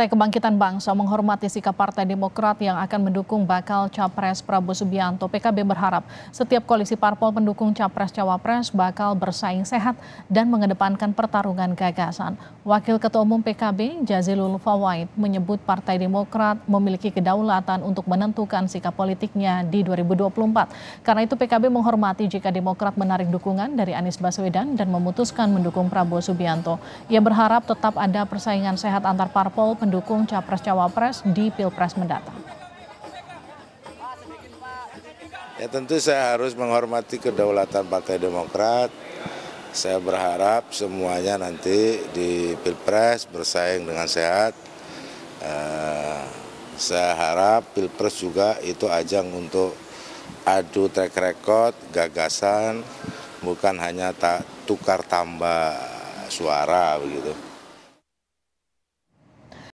Partai Kebangkitan Bangsa menghormati sikap Partai Demokrat yang akan mendukung bakal Capres Prabowo Subianto. PKB berharap setiap koalisi parpol pendukung Capres-Cawapres bakal bersaing sehat dan mengedepankan pertarungan gagasan. Wakil Ketua Umum PKB Jazilul Fawait menyebut Partai Demokrat memiliki kedaulatan untuk menentukan sikap politiknya di 2024. Karena itu PKB menghormati jika Demokrat menarik dukungan dari Anies Baswedan dan memutuskan mendukung Prabowo Subianto. Ia berharap tetap ada persaingan sehat antar parpol pendukung pendukung Capres-Cawapres di Pilpres mendatang? Ya tentu saya harus menghormati kedaulatan Partai Demokrat. Saya berharap semuanya nanti di Pilpres bersaing dengan sehat. Eh, saya harap Pilpres juga itu ajang untuk adu track record, gagasan, bukan hanya tak tukar tambah suara begitu.